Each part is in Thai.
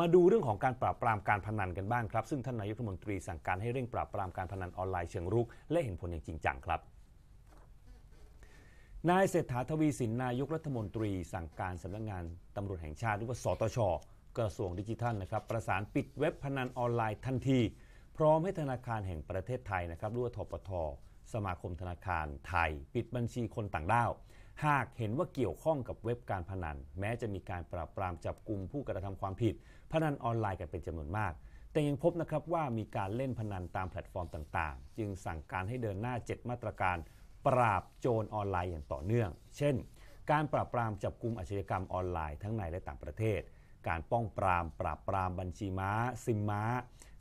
มาดูเรื่องของการปราบปรามการพนันกันบ้างครับ ซึ่งท่านนายกรัฐมนตรีสั่งการให้เร่งปราบปรามการพนันออนไลน์เชิงรุกและเห็นผลอย่างจริงจังครับนายเศรษฐาทวีสินนายกรัฐมนตรี สั่งการสำนักงงานตำรวจแห่งชาติหรือว่าสตชกระทรวงดิจิทัลนะครับประสานปิดเว็บพนันออนไลน์ทันทีพร้อมให้ธนาคารแห่งประเทศไทยนะครับรืว่ทปทสมาคมธนาคารไทย ปิดบัญชีคนต่างด้าวหากเห็นว่าเกี่ยวข้องกับเว็บการพนัน แม้จะมีการปราบปรามจับกลุ่มผู้กระทำความผิด พนันออนไลน์กันเป็นจำนวนมาก แต่ยังพบนะครับว่ามีการเล่นพนันตามแพลตฟอร์มต่าง ๆ จึงสั่งการให้เดินหน้า 7 มาตรการ ปราบโจรออนไลน์อย่างต่อเนื่อง เช่นการปราบปรามจับกลุ่มอาชญากรรมออนไลน์ทั้งในและต่างประเทศ การป้องปราม ปราบปรามบัญชีม้าซิมม้า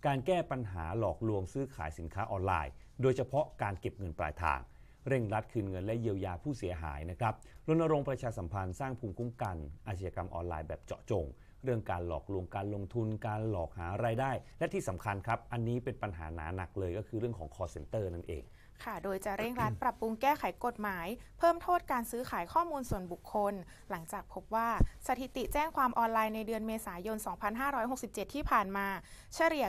การแก้ปัญหาหลอกลวงซื้อขายสินค้าออนไลน์ โดยเฉพาะการเก็บเงินปลายทางเร่งรัดคืนเงินและเยียวยาผู้เสียหายนะครับ รณรงค์ประชาสัมพันธ์สร้างภูมิคุ้มกัน อาชญากรรมออนไลน์แบบเจาะจงเรื่องการหลอกลวงการลงทุนการหลอกหารายได้ และที่สำคัญครับอันนี้เป็นปัญหาหนาหนักเลยก็คือเรื่องของ call center นั่นเอง ค่ะ โดยจะเร่งรัดปรับปรุงแก้ไขกฎหมาย เพิ่มโทษการซื้อขายข้อมูลส่วนบุคคล หลังจากพบว่าสถิติแจ้งความออนไลน์ในเดือนเมษายน 2567 ที่ผ่านมา เฉลี่ย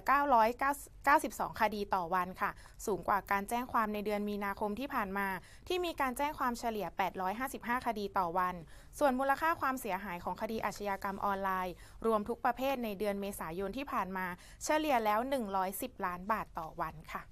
992 คดีต่อวันค่ะ สูงกว่าการแจ้งความในเดือนมีนาคมที่ผ่านมา ที่มีการแจ้งความเฉลี่ย 855 คดีต่อวัน ส่วนมูลค่าความเสียหายของคดีอาชญากรรมออนไลน์รวมทุกประเภทในเดือนเมษายนที่ผ่านมา เฉลี่ยแล้ว 110 ล้านบาทต่อวันค่ะ